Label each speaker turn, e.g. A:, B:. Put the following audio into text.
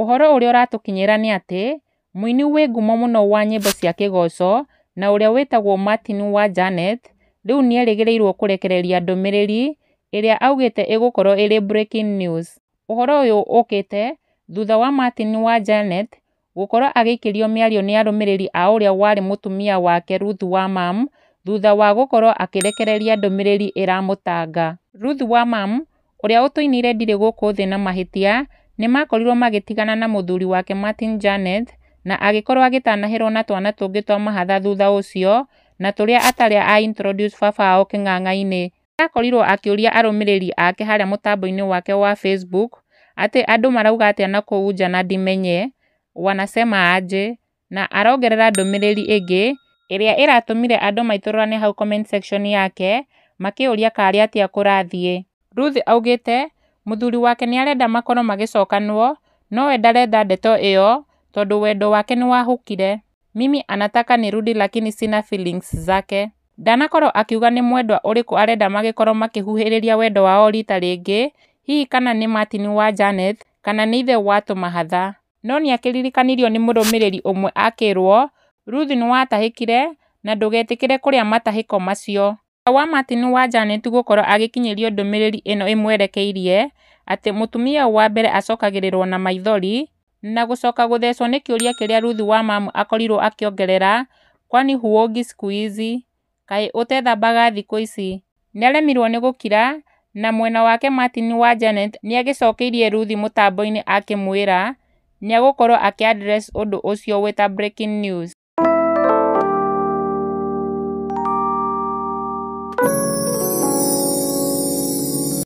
A: uhoro ũrĩa uratukinyira ni ati muini wĩ ngumo muno wa nyimbo cia kigoco na ũrĩa wĩtagwo Martin Wajanet rĩu nĩerĩgĩrĩirwo kurekereria ndumiriri iria augite ĩgũkorwo iri breaking news. uhoro uyu ukite thutha wa Martin janet gũkorwo agikirio miario ni arumiriri a ũrĩa warĩ mutumia wake Ruth mam thutha wa gũkorwo akirekereria ndumiriri iramutanga Ruth Wamam ũrĩa ũtũinire ndirĩ gũkũ thĩ na mahitia Nĩmakorirwo magitigana na muthuri wake Martin Janet na agĩkorwo agĩtanahĩrwo na twana tungi twa mahatha thutha ucio na tũrĩa atarĩ a introduce baba wao kinganga inĩ Akorirwo akiuria arũmĩrĩri ake haria mutambo inĩ wake wa Facebook atĩ andũ marauga na nakũu nja na ndimenye, wanasema aje na arongerera ndũmĩrĩri ĩngĩ ĩrĩa ĩratũmire andũ maitũrũrane hau comment section yake makĩũria kaari atĩa kũrathiĩ. Ruth augĩte Mũthuri wake arenda makorwo magicokanwo nowe ndarenda ndeto iyo tondu wendo wake wahukire Mimi anataka nirudi lakini sina feelings zake. Ndanakorwo akiuga nĩ mwendwa ũrĩkũ arenda magĩkorwo makihuhiriria wendo wao rita rĩngĩ, hihi kana ni Martin wa Janet kana ni ithe wa mahatha No nĩakĩririkanirio nĩ mũrũmĩrĩri ũmwe ruthi Ruth watahikire na ndugetikire kũrĩa matahĩko macio. Wa Martin Wanjanitu gũkorwo agĩkinyĩrio ndũmĩrĩri ĩno ĩmwerekeirie atĩ mũtumia mutumia wa mbere acokagĩrĩrwo na maithori na gũcoka gũthecwo nĩ kĩũria ruthi Ruth mamu akorirwo akiongerera kwani huogi siku hizi kaĩ ũtethambaga thikũ ici nĩaremirwo ni gukira na mwena wake Martin Wanjanet nĩagĩcokeirie Ruth mũtambo-inĩ akĩmwĩra nĩegũkorwo akĩ address ũndũ ũcio wĩta breaking news